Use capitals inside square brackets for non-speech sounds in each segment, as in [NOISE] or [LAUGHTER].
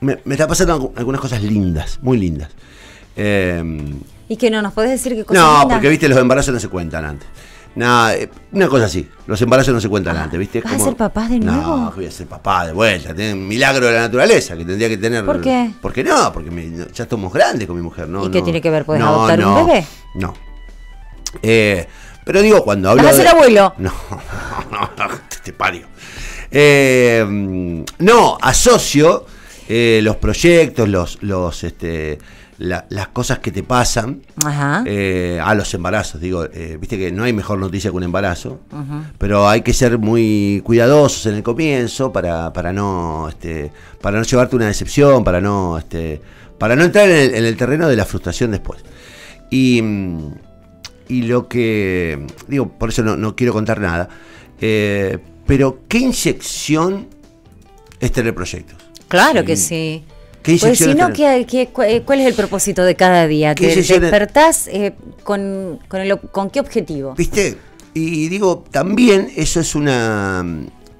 me, está pasando algunas cosas lindas, muy lindas. Em, y que no nos podés decir que cosas No, porque viste, los embarazos no se cuentan antes. Nada, eh, una cosa así, los embarazos no se cuentan ah, antes, ¿viste? ¿Vas a ser papá de nuevo? No, voy a ser papá de vuelta, tiene un milagro de la naturaleza que tendría que tener. ¿Por qué? Porque no, porque ya estamos grandes con mi mujer, ¿no? ¿Y qué tiene que ver? ¿Puedes adoptar un bebé? No. Eh, pero digo, cuando hablo. ¿Vas a ser abuelo? [LAUGHS] No, no, no, te, pario. Em, no, asocio eh, los proyectos, los, los, este, las cosas que te pasan eh, a los embarazos. Digo, eh, viste que no hay mejor noticia que un embarazo, pero hay que ser muy cuidadosos en el comienzo para, para no este, para no llevarte una decepción, para no este, para no entrar en el, terreno de la frustración después. Y, mm, lo que digo, por eso no, quiero contar nada. pero qué inyección es tener proyectos. Claro que sí. Pues si no, eh, cuál es el propósito de cada día? ¿Te, despertás eh, con, con, qué objetivo? Viste, y digo, también eso es una...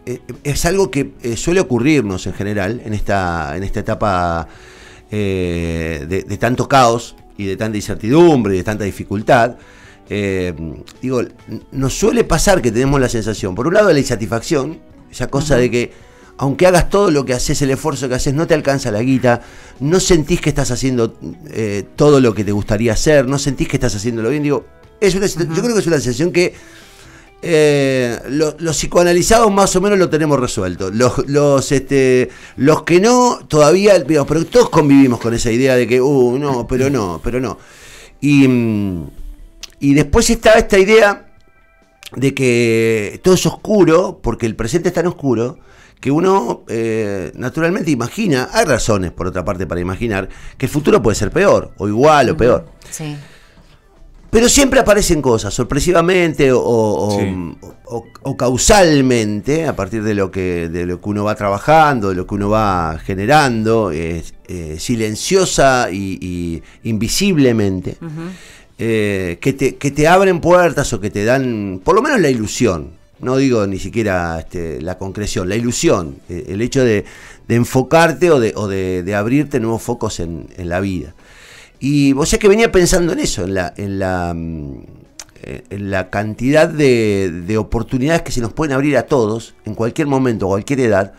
Eh, es algo que suele ocurrirnos en general en esta, en esta etapa de, tanto caos y de tanta incertidumbre y de tanta dificultad. digo, nos suele pasar que tenemos la sensación, por un lado, de la insatisfacción, esa cosa de que aunque hagas todo lo que haces, el esfuerzo que haces, no te alcanza la guita, no sentís que estás haciendo eh, todo lo que te gustaría hacer, no sentís que estás haciéndolo bien. Digo, es yo creo que es una sensación que eh, los psicoanalizados más o menos lo tenemos resuelto. Los, los, este, los que no, todavía, pero todos convivimos con esa idea de que, uh, no, pero no, pero no. Y, y después está esta idea de que todo es oscuro, porque el presente es tan oscuro, que uno eh, naturalmente imagina, hay razones por otra parte para imaginar, que el futuro puede ser peor, o igual, o peor. Sí. Pero siempre aparecen cosas, sorpresivamente o, o, causalmente, a partir de lo, que, de lo que uno va trabajando, de lo que uno va generando, eh, silenciosa y, invisiblemente, eh, que, te, que te abren puertas o que te dan, por lo menos la ilusión, no digo ni siquiera este, la concreción, la ilusión, eh, el hecho de, enfocarte o de, abrirte nuevos focos en, la vida. Y vos sé que venía pensando en eso, en la, mm, eh, cantidad de, oportunidades que se nos pueden abrir a todos, en cualquier momento, cualquier edad,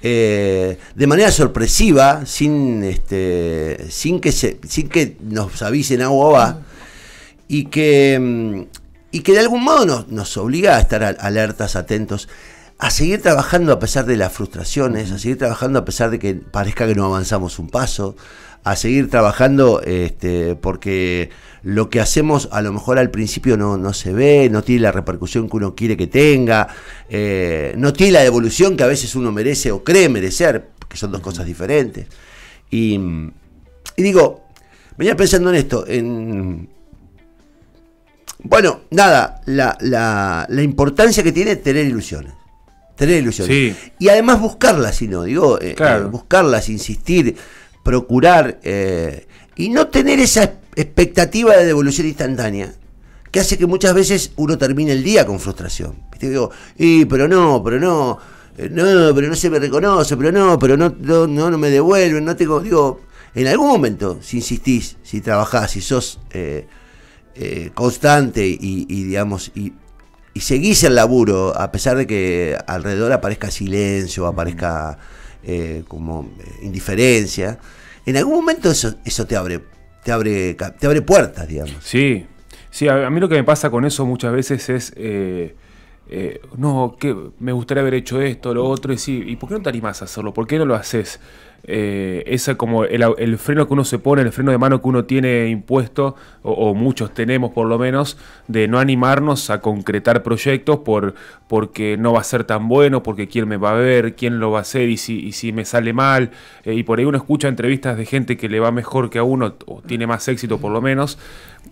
eh, de manera sorpresiva, este, sin, que nos avisen agua va, y que mm, y que de algún modo nos, obliga a estar alertas, atentos, a seguir trabajando a pesar de las frustraciones, a seguir trabajando a pesar de que parezca que no avanzamos un paso, a seguir trabajando este, porque lo que hacemos a lo mejor al principio no, se ve, no tiene la repercusión que uno quiere que tenga, eh, no tiene la devolución que a veces uno merece o cree merecer, que son dos cosas diferentes. Y, y digo, venía pensando en esto, en, bueno, nada, la, importancia que tiene tener ilusiones tener ilusiones. Y además buscarlas, si no, digo, eh, eh, buscarlas, insistir, procurar eh, y no tener esa expectativa de devolución instantánea que hace que muchas veces uno termine el día con frustración. Digo, y, pero no, pero no, no, pero no se me reconoce, pero no, pero no, no, no, me devuelven, no tengo, digo, en algún momento, si insistís, si trabajás, si sos... Eh, constante y, digamos, y, seguís el laburo, a pesar de que alrededor aparezca silencio, aparezca eh, como eh, indiferencia, en algún momento eso, te abre, te abre, te abre puertas, digamos. Sí, sí, a, mí lo que me pasa con eso muchas veces es no, que me gustaría haber hecho esto, lo otro, y sí, ¿y por qué no te animás a hacerlo? ¿Por qué no lo haces? Es eh, esa como el, freno que uno se pone, el freno de mano que uno tiene impuesto, o, muchos tenemos por lo menos, de no animarnos a concretar proyectos por, porque no va a ser tan bueno, porque quién me va a ver, quién lo va a hacer y si, si me sale mal. Eh, y por ahí uno escucha entrevistas de gente que le va mejor que a uno, o tiene más éxito por lo menos,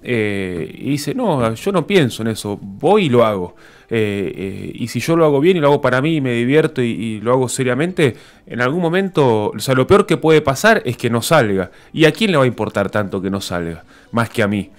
eh, y dice, no, yo no pienso en eso, voy y lo hago. Eh, eh, y si yo lo hago bien y lo hago para mí y me divierto y, lo hago seriamente, en algún momento, o sea, lo peor que puede pasar es que no salga. ¿Y a quién le va a importar tanto que no salga? Más que a mí.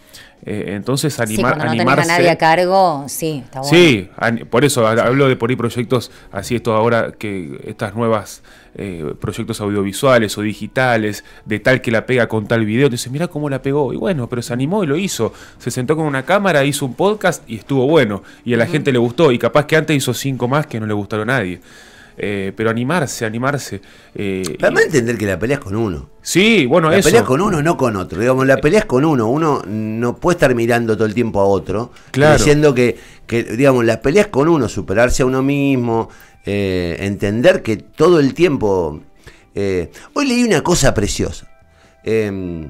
Eh, entonces animar, no animarse. a nadie a cargo, sí, está bueno. Sí, por eso hablo de por ahí proyectos así, esto ahora que estas nuevas eh, proyectos audiovisuales o digitales, de tal que la pega con tal video. Te dice, mira cómo la pegó. Y bueno, pero se animó y lo hizo. Se sentó con una cámara, hizo un podcast y estuvo bueno. Y a la gente le gustó. Y capaz que antes hizo cinco más que no le gustaron a nadie. Eh, pero animarse, animarse. Eh, entender que la peleas con uno. Sí, bueno, la eso. La peleas con uno, no con otro. Digamos, la eh. peleas con uno. Uno no puede estar mirando todo el tiempo a otro. Claro. Diciendo que, que digamos, la peleas con uno, superarse a uno mismo, eh, entender que todo el tiempo... Eh, hoy leí una cosa preciosa em,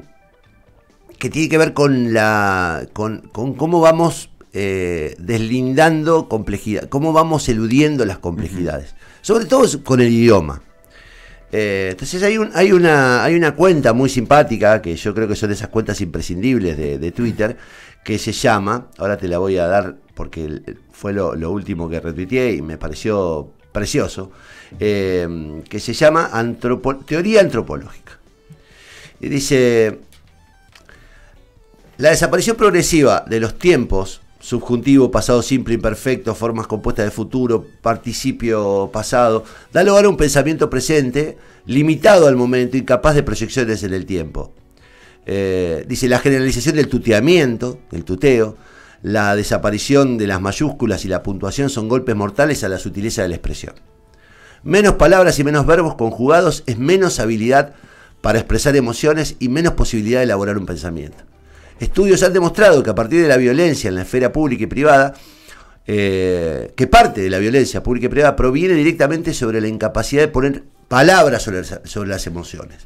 que tiene que ver con, la, con, cómo vamos eh, deslindando complejidad, cómo vamos eludiendo las complejidades, sobre todo con el idioma. entonces hay, hay, una, hay una cuenta muy simpática, que yo creo que son esas cuentas imprescindibles de, Twitter, que se llama, ahora te la voy a dar porque fue lo, lo último que retuiteé y me pareció precioso, eh, que se llama Teoría Antropológica. Y dice, la desaparición progresiva de los tiempos, subjuntivo, pasado simple, imperfecto, formas compuestas de futuro, participio pasado, da lugar a un pensamiento presente, limitado al momento, incapaz de proyecciones en el tiempo. Eh, dice, la generalización del tuteamiento, del tuteo, la desaparición de las mayúsculas y la puntuación son golpes mortales a la sutileza de la expresión. Menos palabras y menos verbos conjugados es menos habilidad para expresar emociones y menos posibilidad de elaborar un pensamiento. Estudios han demostrado que a partir de la violencia en la esfera pública y privada, eh, que parte de la violencia pública y privada proviene directamente sobre la incapacidad de poner palabras sobre las emociones.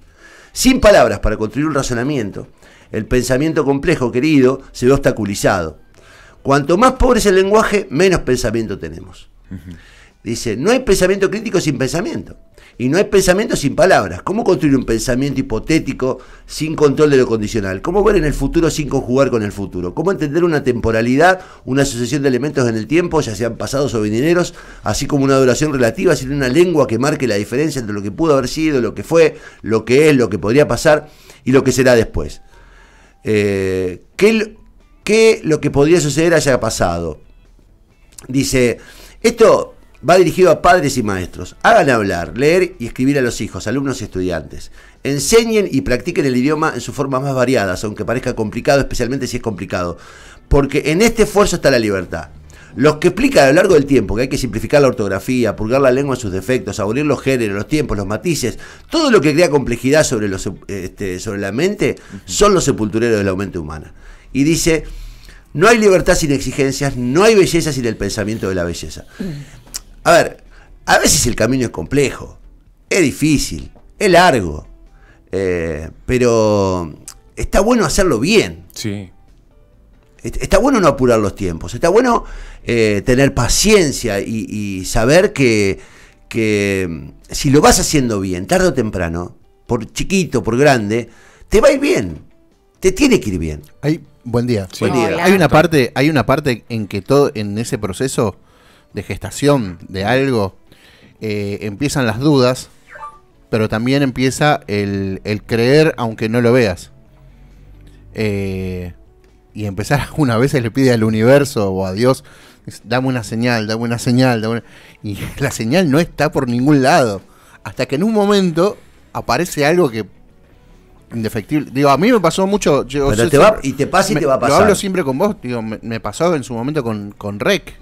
Sin palabras para construir un razonamiento, el pensamiento complejo querido se ve obstaculizado, Cuanto más pobre es el lenguaje, menos pensamiento tenemos. Dice, no hay pensamiento crítico sin pensamiento. Y no hay pensamiento sin palabras. ¿Cómo construir un pensamiento hipotético sin control de lo condicional? ¿Cómo ver en el futuro sin conjugar con el futuro? ¿Cómo entender una temporalidad, una sucesión de elementos en el tiempo, ya sean pasados o venideros, así como una duración relativa, sin una lengua que marque la diferencia entre lo que pudo haber sido, lo que fue, lo que es, lo que podría pasar y lo que será después? Eh, que lo que podría suceder haya pasado. Dice, esto va dirigido a padres y maestros. Hagan hablar, leer y escribir a los hijos, alumnos y estudiantes. Enseñen y practiquen el idioma en sus formas más variadas, aunque parezca complicado, especialmente si es complicado. Porque en este esfuerzo está la libertad. Los que explica a lo largo del tiempo que hay que simplificar la ortografía, purgar la lengua en sus defectos, abolir los géneros, los tiempos, los matices, todo lo que crea complejidad sobre, los, este, sobre la mente, son los sepultureros de la mente humana y dice, no hay libertad sin exigencias, no hay belleza sin el pensamiento de la belleza. Mm. A ver, a veces el camino es complejo, es difícil, es largo, eh, pero está bueno hacerlo bien. Sí. Está bueno no apurar los tiempos, está bueno eh, tener paciencia y, saber que, que, mm, si lo vas haciendo bien, tarde o temprano, por chiquito, por grande, te va a ir bien, te tiene que ir bien. Hay Buen día. Hay una parte, hay una parte en que todo, en ese proceso de gestación de algo, eh, empiezan las dudas, pero también empieza el, creer aunque no lo veas. Eh, y empezar [LAUGHS] una vez le pide al universo o a Dios, dame una señal, dame una señal, dame una... y [LAUGHS] la señal no está por ningún lado. Hasta que en un momento aparece algo que indefectible. Digo, a mí me pasó mucho. Pero te va, y te pasa y te va a pasar. Yo hablo siempre con vos, digo, me, pasó en su momento con, con Rec.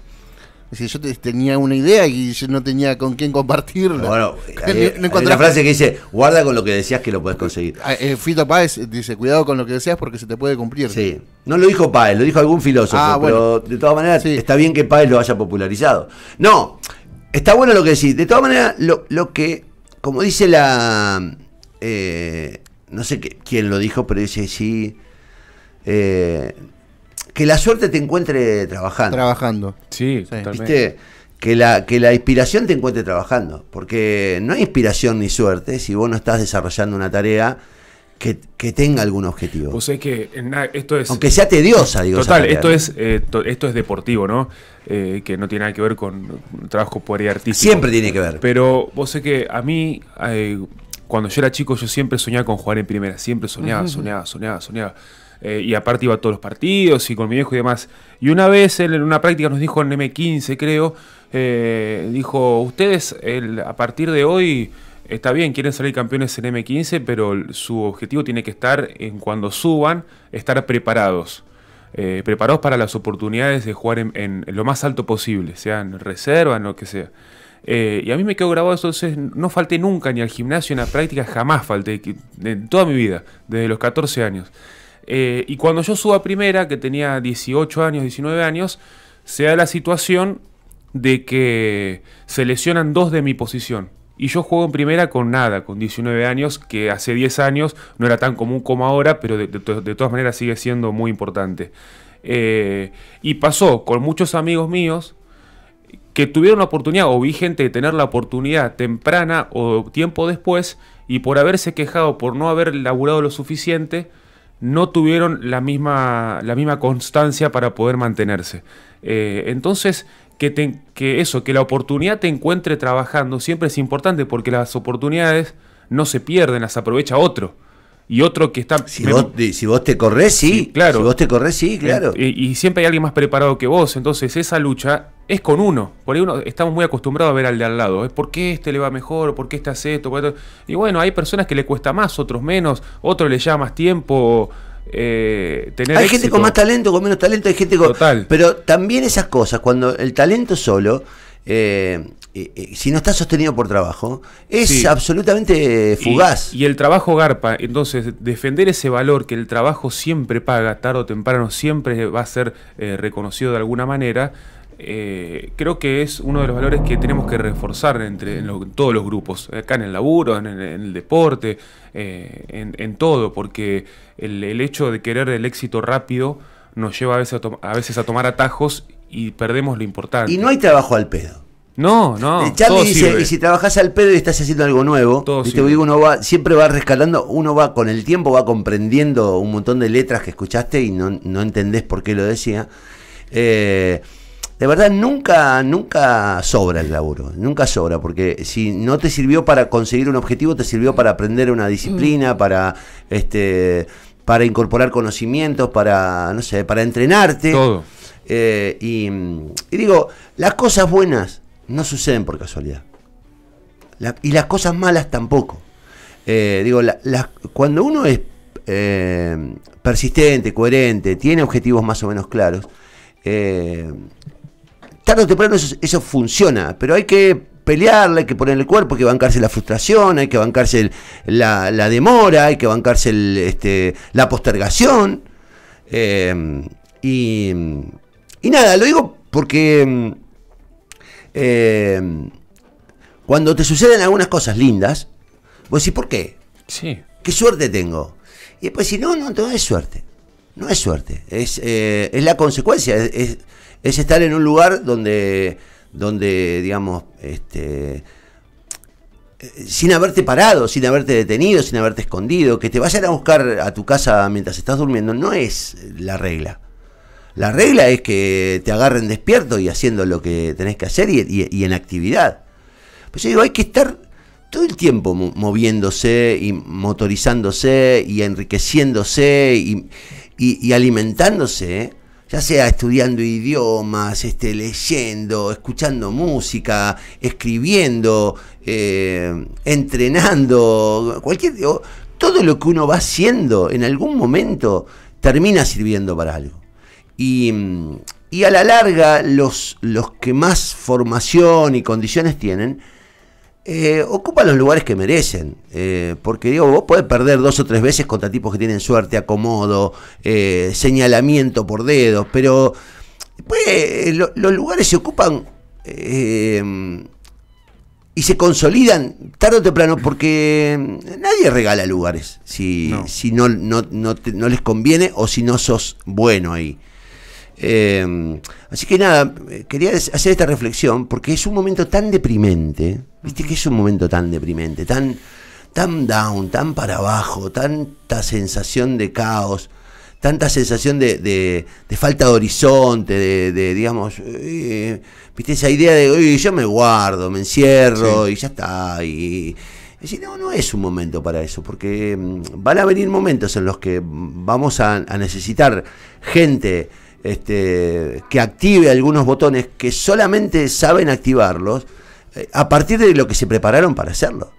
Es yo tenía una idea y yo no tenía con quién compartirla. Bueno, la [LAUGHS] frase que dice, guarda con lo que decías que lo puedes conseguir. Ah, eh, Fito Páez dice, cuidado con lo que deseas porque se te puede cumplir. Sí, no lo dijo Páez, lo dijo algún filósofo, ah, pero de todas maneras sí. está bien que Páez lo haya popularizado. No, está bueno lo que decís. De todas maneras, lo, lo que, como dice la... Eh, no sé quién lo dijo, pero dice, sí, eh, que la suerte te encuentre trabajando. Trabajando. Sí, ¿Viste? Que la, que la inspiración te encuentre trabajando, porque no hay inspiración ni suerte si vos no estás desarrollando una tarea que, tenga algún objetivo. vos que esto es. Aunque sea tediosa, digo. Total, esto es, eh, esto es deportivo, ¿no? Eh, que no tiene nada que ver con trabajo por y artístico. Siempre tiene que ver. Pero vos sé que a mí, cuando yo era chico yo siempre soñaba con jugar en primera, siempre soñaba, soñaba, soñaba, soñaba. Eh, y aparte iba a todos los partidos y con mi viejo y demás. Y una vez él en una práctica nos dijo en M15, creo, eh, dijo, ustedes a partir de hoy está bien, quieren salir campeones en M15, pero su objetivo tiene que estar en cuando suban, estar preparados. Eh, preparados para las oportunidades de jugar en, en lo más alto posible, sea en reserva, en lo que sea. Eh, y a mí me quedó grabado, entonces no falté nunca ni al gimnasio, en la práctica jamás falté, en toda mi vida, desde los 14 años. Eh, y cuando yo subo a primera, que tenía 18 años, 19 años, se da la situación de que se lesionan dos de mi posición. Y yo juego en primera con nada, con 19 años, que hace 10 años no era tan común como ahora, pero de, todas maneras sigue siendo muy importante. Eh, y pasó con muchos amigos míos que tuvieron la oportunidad o vi gente de tener la oportunidad temprana o tiempo después y por haberse quejado por no haber laburado lo suficiente no tuvieron la misma, la misma constancia para poder mantenerse. Eh, entonces, que, que eso, que la oportunidad te encuentre trabajando siempre es importante porque las oportunidades no se pierden, las aprovecha otro y otro que está... Si, vos, si vos, te corres, sí, claro. Si vos te corres, sí, claro. Y, siempre hay alguien más preparado que vos, entonces esa lucha es con uno. Por ahí uno, estamos muy acostumbrados a ver al de al lado. ¿Por qué este le va mejor? ¿Por qué este hace esto? Y bueno, hay personas que le cuesta más, otros menos, otro le lleva más tiempo. Eh, tener hay gente con más talento, con menos talento, hay gente con... Total. Pero también esas cosas, cuando el talento solo... Eh, eh, eh, si no está sostenido por trabajo, es absolutamente fugaz. Y, el trabajo garpa, entonces defender ese valor que el trabajo siempre paga, tarde o temprano siempre va a ser eh, reconocido de alguna manera, creo que es uno de los valores que tenemos que reforzar entre en todos los grupos, acá en el laburo, en, el, deporte, en, todo, porque el, hecho de querer el éxito rápido nos lleva a veces a tomar atajos y perdemos lo importante. Y no hay trabajo al pedo. No, no. y si trabajas al pedo y estás haciendo algo nuevo, te uno va, siempre va rescatando, uno va con el tiempo, va comprendiendo un montón de letras que escuchaste y no, entendés por qué lo decía. Eh, de verdad, nunca, nunca sobra el laburo, nunca sobra, porque si no te sirvió para conseguir un objetivo, te sirvió para aprender una disciplina, mm. para este para incorporar conocimientos, para, no sé, para entrenarte. Eh, y digo, las cosas buenas no suceden por casualidad. y las cosas malas tampoco. Eh, digo, cuando uno es eh, persistente, coherente, tiene objetivos más o menos claros, eh, tarde o temprano eso, funciona, pero hay que pelearle hay que poner el cuerpo, hay que bancarse la frustración, hay que bancarse la, demora, hay que bancarse este, la postergación. y, y, nada, lo digo porque mm, eh, cuando te suceden algunas cosas lindas, vos decís, ¿por qué? Sí. ¿Qué suerte tengo? Y después si no, no, no es suerte. No es suerte. Es, eh, es la consecuencia. Es, estar en un lugar donde, donde digamos, este, eh, sin haberte parado, sin haberte detenido, sin haberte escondido, que te vayan a buscar a tu casa mientras estás durmiendo, no es la regla. La regla es que te agarren despierto y haciendo lo que tenés que hacer y, en actividad. Pues yo digo, hay que estar todo el tiempo moviéndose y motorizándose y enriqueciéndose y, alimentándose, ya sea estudiando idiomas, este, leyendo, escuchando música, escribiendo, eh, entrenando, cualquier, todo lo que uno va haciendo en algún momento termina sirviendo para algo. Y, a la larga, los, los, que más formación y condiciones tienen, eh, ocupan los lugares que merecen. Eh, porque digo, vos podés perder dos o tres veces contra tipos que tienen suerte, acomodo, eh, señalamiento por dedos, pero pues, los lugares se ocupan y se consolidan tarde o temprano porque nadie regala lugares si si no, no, no les conviene o si no sos bueno ahí. Em, así que nada, eh, quería hacer esta reflexión porque es un momento tan deprimente, viste que es un momento tan deprimente, tan, tan down, tan para abajo, tanta sensación de caos, tanta sensación de, falta de horizonte, de, digamos, eh, viste esa idea de, hoy yo me guardo, me encierro y ya está. Y, no, no es un momento para eso, porque mm, van a venir momentos en los que vamos a necesitar gente, este, que active algunos botones que solamente saben activarlos eh, a partir de lo que se prepararon para hacerlo.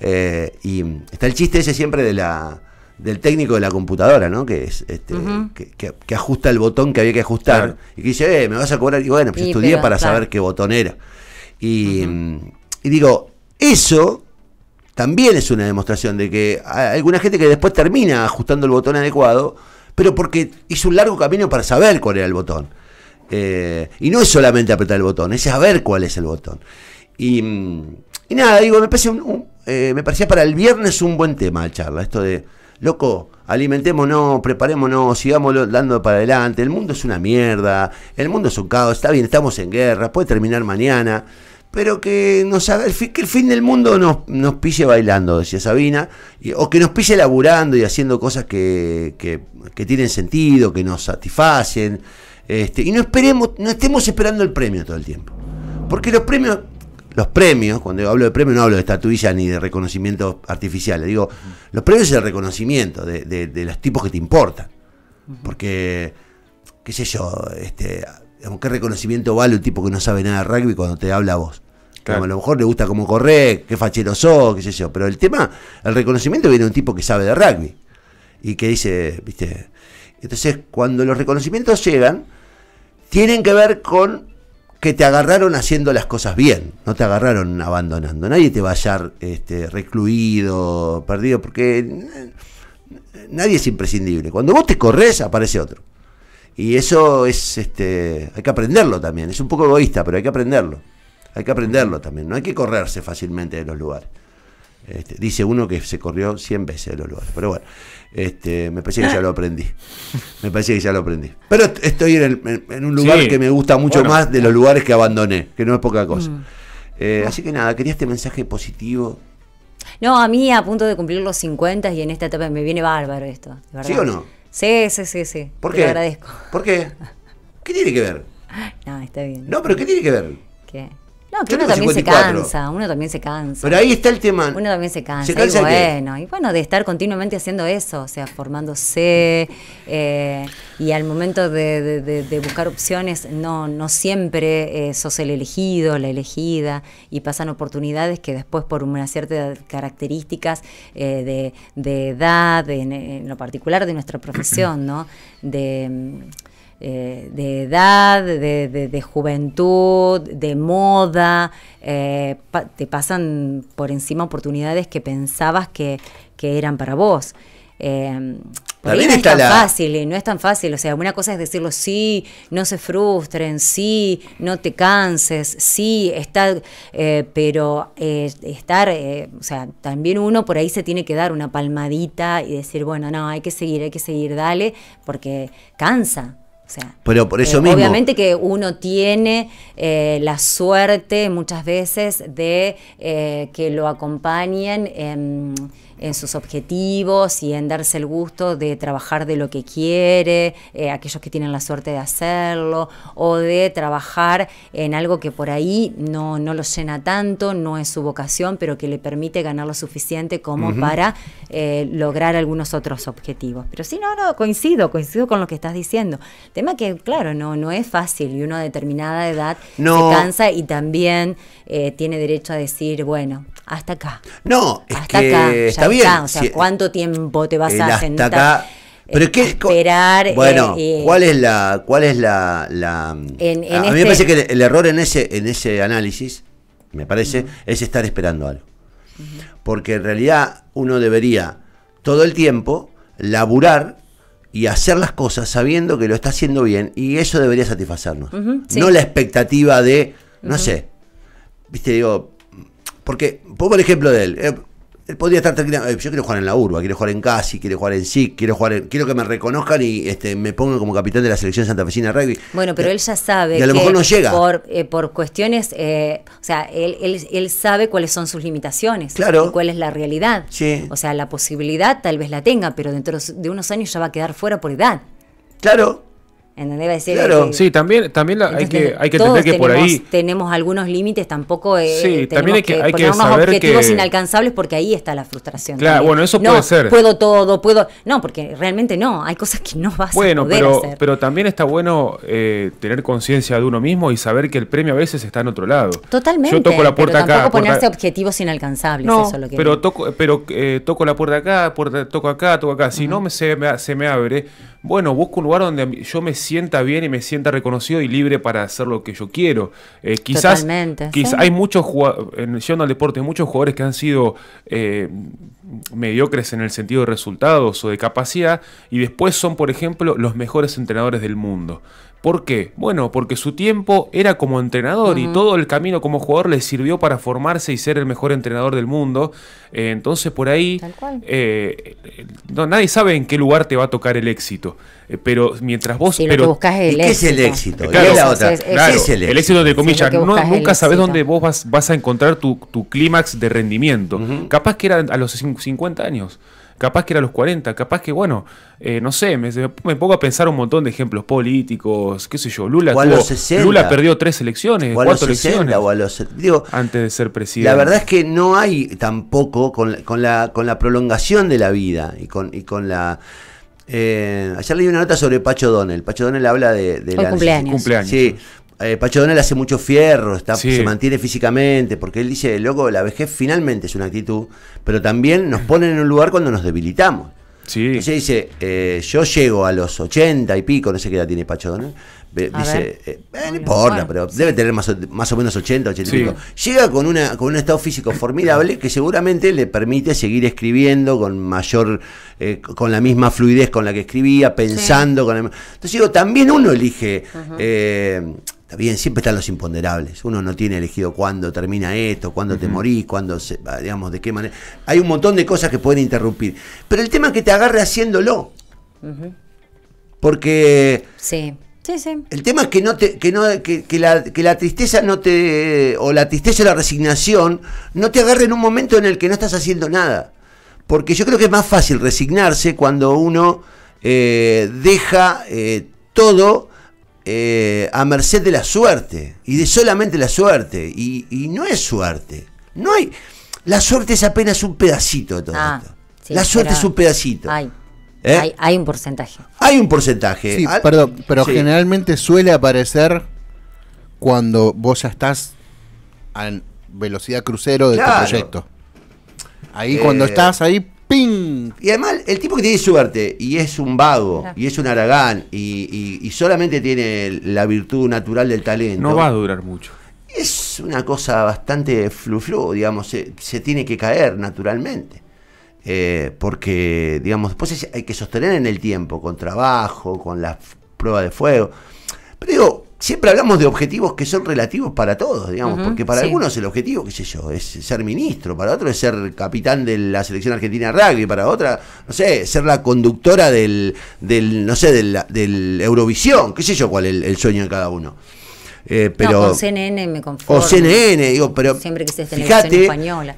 Eh, y está el chiste ese siempre de la, del técnico de la computadora, ¿no? Que es este, que, ajusta el botón que había que ajustar y que dice, eh, me vas a cobrar. Y bueno, pues estudié para saber qué botón era. Y, y, digo, eso también es una demostración de que hay alguna gente que después termina ajustando el botón adecuado pero porque hizo un largo camino para saber cuál era el botón. Eh, y no es solamente apretar el botón, es saber cuál es el botón. Y, mm, nada, digo, me, eh, me parecía para el viernes un buen tema la charla, esto de, loco, alimentémonos, preparémonos, sigamos dando para adelante, el mundo es una mierda, el mundo es un caos, está bien, estamos en guerra, puede terminar mañana pero que, nos haga el, fin, del mundo nos, nos pille bailando, decía Sabina, o que nos pille laburando y haciendo cosas que, tienen sentido, que nos satisfacen, este, y no esperemos, no estemos esperando el premio todo el tiempo. Porque los premios, los premios, cuando hablo de premios no hablo de estatuillas ni de reconocimientos artificiales, digo, los premios es el reconocimiento de, de los tipos que te importan. Porque, qué sé yo, este, ¿qué reconocimiento vale un tipo que no sabe nada de rugby cuando te habla a vos? a lo mejor le gusta cómo correr, qué fachero sos, qué sé yo. Pero el tema, el reconocimiento viene de un tipo que sabe de rugby. Y que dice, viste. Entonces, cuando los reconocimientos llegan, tienen que ver con que te agarraron haciendo las cosas bien, no te agarraron abandonando. Nadie te va a hallar este, recluido, perdido, porque nadie es imprescindible. Cuando vos te corres, aparece otro. Y eso es, este, hay que aprenderlo también. Es un poco egoísta, pero hay que aprenderlo. Hay que aprenderlo también. No hay que correrse fácilmente de los lugares. Este, dice uno que se corrió 100 veces de los lugares. Pero bueno, este, me parece que ya lo aprendí. Me parece que ya lo aprendí. Pero estoy en, un lugar que me gusta mucho más de los lugares que abandoné, que no es poca cosa. Mm. Eh, así que nada, quería este mensaje positivo. No, a mí a punto de cumplir los 50 y en esta etapa me viene bárbaro esto. ¿verdad? ¿Sí o no? Sí, sí, sí, sí. ¿Por Te qué? Lo agradezco. ¿Por qué? ¿Qué tiene que ver? [LAUGHS] No, está bien. No, pero ¿qué tiene que ver? ¿Qué? No, que uno también se cansa, uno también se cansa. Pero ahí está el tema. Uno también se cansa. y bueno, y bueno, de estar continuamente haciendo eso, o sea, formándose eh, y al momento de, buscar opciones, no, no siempre eh, sos el elegido, la elegida, y pasan oportunidades que después por una cierta características eh, de, edad, en, en, lo particular de nuestra profesión, ¿no? De mm, eh, de edad, de, juventud, de moda, eh, te pasan por encima oportunidades que pensabas que, eran para vos. Em, no es tan fácil, no es tan fácil. O sea, una cosa es decirlo sí, no se frustren, sí, no te canses, sí, está, eh, pero estar, o sea, también uno por ahí se tiene que dar una palmadita y decir, bueno, no, hay que seguir, hay que seguir, dale, porque cansa, sea, Pero por eso eh, Obviamente que uno tiene eh, la suerte muchas veces de eh, que lo acompañen en, sus objetivos y en darse el gusto de trabajar de lo que quiere, aquellos que tienen la suerte de hacerlo, o de trabajar en algo que por ahí no, no lo llena tanto, no es su vocación, pero que le permite ganar lo suficiente como para lograr algunos otros objetivos. Pero sí, no, no, coincido, coincido con lo que estás diciendo que, claro, no, no es fácil y uno a determinada edad se cansa y también eh, tiene derecho a decir, bueno, hasta acá. No, hasta acá, está bien. O sea, ¿cuánto tiempo te vas a sentar? Acá, pero eh, qué, esperar. Eh, bueno, ¿cuál es la, cuál es la, a mí me este parece que el, error en ese, en ese análisis, me parece, es estar esperando algo. Porque en realidad uno debería todo el tiempo laburar y hacer las cosas sabiendo que lo está haciendo bien y eso debería satisfacernos. No la expectativa de, no sé, viste, digo, porque, pongo el ejemplo de él, eh, él podría estar tranquilo. Eh, yo quiero jugar en la urba, quiero jugar en Casi, quiero jugar en SIC, quiero jugar quiero que me reconozcan y este, me pongan como capitán de la selección Santa de rugby. Bueno, pero eh, él ya sabe. Y a lo mejor no llega. Por, eh, cuestiones, o sea, él, él, él, sabe cuáles son sus limitaciones. Claro. Y cuál es la realidad. Sí. O sea, la posibilidad tal vez la tenga, pero dentro de unos años ya va a quedar fuera por edad. Claro claro, eh, sí, también, también hay que, hay que entender que por ahí. Tenemos algunos límites, tampoco. Eh, sí, también hay que, hay objetivos inalcanzables porque ahí está la frustración. Claro, bueno, eso puede ser. Puedo todo, puedo. No, porque realmente no, hay cosas que no va a poder pero, pero también está bueno eh, tener conciencia de uno mismo y saber que el premio a veces está en otro lado. Totalmente. Yo toco la puerta pero acá. Tampoco ponerse objetivos inalcanzables, eso es lo que. Pero, toco, pero eh, toco la puerta acá, puerta, toco acá, toco acá. Si no se, me, se me abre bueno, busco un lugar donde yo me sienta bien y me sienta reconocido y libre para hacer lo que yo quiero. Eh, quizás hay muchos jugadores, yendo al deporte, muchos jugadores que han sido eh, mediocres en el sentido de resultados o de capacidad y después son, por ejemplo, los mejores entrenadores del mundo. ¿Por qué? Bueno, porque su tiempo era como entrenador y todo el camino como jugador le sirvió para formarse y ser el mejor entrenador del mundo. Eh, entonces por ahí eh, eh, no, nadie sabe en qué lugar te va a tocar el éxito. pero mientras vos... el ¿Qué éxito? es el éxito? Claro, el, éxito? de comillas. nunca sabes dónde vos vas, vas, a encontrar tu, clímax de rendimiento. Capaz que era a los 50 años capaz que era los 40, capaz que, bueno, eh, no sé, me, pongo a pensar un montón de ejemplos políticos, qué sé yo, Lula, Lula perdió tres elecciones, cuatro elecciones antes de ser presidente. La verdad es que no hay tampoco con, la, prolongación de la vida y con, y con la... Eh, ayer leí una nota sobre Pacho Donel. Pacho Donel habla de, cumpleaños. cumpleaños. Sí, eh, Pacho Donel hace mucho fierro, se mantiene físicamente, porque él dice, loco, la vejez finalmente es una actitud, pero también nos ponen en un lugar cuando nos debilitamos. dice, eh, yo llego a los 80 y pico, no sé qué edad tiene Pacho Donel, dice, eh, eh, no importa, pero debe tener más o, menos 80, 80 y pico. Llega con, una, con un estado físico formidable que seguramente le permite seguir escribiendo con mayor, con la misma fluidez con la que escribía, pensando. con Entonces digo, también uno elige bien, siempre están los imponderables. Uno no tiene elegido cuándo termina esto, cuándo te morís, cuándo, se, digamos, de qué manera. Hay un montón de cosas que pueden interrumpir. Pero el tema es que te agarre haciéndolo. Porque. Sí. Sí, sí. El tema es que no que no, que, la, tristeza no te, o la tristeza o la resignación no te agarre en un momento en el que no estás haciendo nada. Porque yo creo que es más fácil resignarse cuando uno eh, deja eh, todo eh, a merced de la suerte y de solamente la suerte. Y, no es suerte. No hay. La suerte es apenas un pedacito de todo ah, esto. la suerte es un pedacito. ¿Eh? Hay, un porcentaje. Hay un porcentaje. perdón, pero generalmente suele aparecer cuando vos ya estás en velocidad crucero de tu proyecto. Ahí cuando eh, estás ahí, y además, el tipo que tiene suerte y es un vago y es un aragán y, solamente tiene la virtud natural del talento. No va a durar mucho. Es una cosa bastante flu-flu, digamos, se, tiene que caer naturalmente. Eh, porque, digamos, después hay que sostener en el tiempo, con trabajo, con la prueba de fuego. Pero digo, siempre hablamos de objetivos que son relativos para todos, digamos, porque para algunos el objetivo, qué sé yo, es ser ministro, para otros es ser capitán de la selección argentina de rugby, para otra, no sé, ser la conductora del, del no sé, del, Eurovisión, qué sé yo cuál es el, sueño de cada uno. Eh, pero con CNN me conformo. O CNN, digo, pero siempre fíjate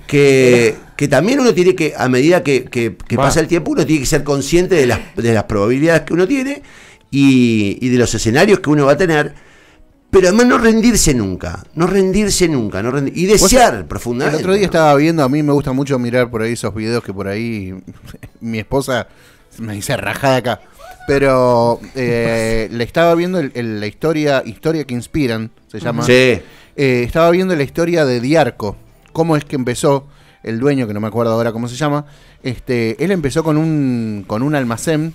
Que, que también uno tiene que, a medida que, pasa el tiempo, uno tiene que ser consciente de las, de las probabilidades que uno tiene y de los escenarios que uno va a tener pero además no rendirse nunca, no rendirse nunca, no y desear profundamente. El otro día estaba viendo, a mí me gusta mucho mirar por ahí esos videos que por ahí [LAUGHS] mi esposa me dice rajada acá, pero eh, le estaba viendo la historia, historia que inspiran, se llama. Sí. Eh, estaba viendo la historia de Diarco, cómo es que empezó el dueño, que no me acuerdo ahora cómo se llama, este, él empezó con un, con un almacén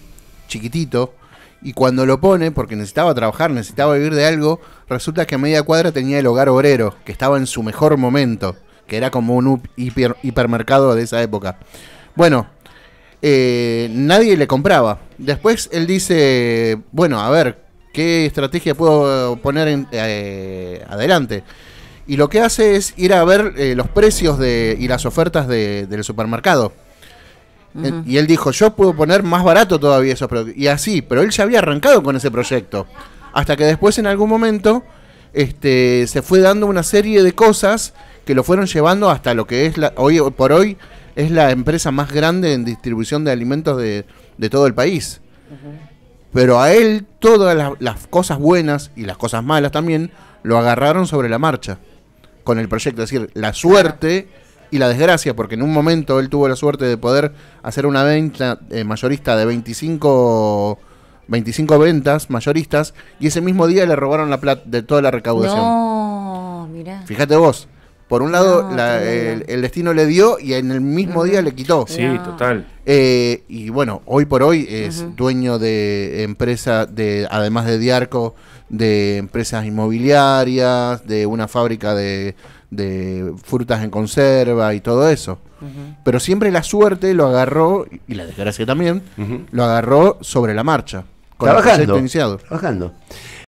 chiquitito, y cuando lo pone, porque necesitaba trabajar, necesitaba vivir de algo, resulta que a media cuadra tenía el hogar obrero, que estaba en su mejor momento, que era como un hipermercado de esa época. Bueno, eh, nadie le compraba. Después él dice, bueno, a ver, ¿qué estrategia puedo poner eh, adelante? Y lo que hace es ir a ver eh, los precios de, y las ofertas del supermercado. Y él dijo, yo puedo poner más barato todavía esos productos. Y así, pero él ya había arrancado con ese proyecto. Hasta que después en algún momento este, se fue dando una serie de cosas que lo fueron llevando hasta lo que es la, hoy por hoy es la empresa más grande en distribución de alimentos de, todo el país. Pero a él todas las, cosas buenas y las cosas malas también lo agarraron sobre la marcha con el proyecto. Es decir, la suerte y la desgracia, porque en un momento él tuvo la suerte de poder hacer una venta eh, mayorista de 25, 25 ventas mayoristas y ese mismo día le robaron la plata de toda la recaudación. No, Fíjate vos. Por un lado, el, destino le dio y en el mismo día le quitó. Sí, total. Eh, y bueno, hoy por hoy es dueño de empresa, de, además de Diarco, de empresas inmobiliarias, de una fábrica de, de frutas en conserva y todo eso. Pero siempre la suerte lo agarró, y la desgracia también, lo agarró sobre la marcha. Con el iniciado. Trabajando.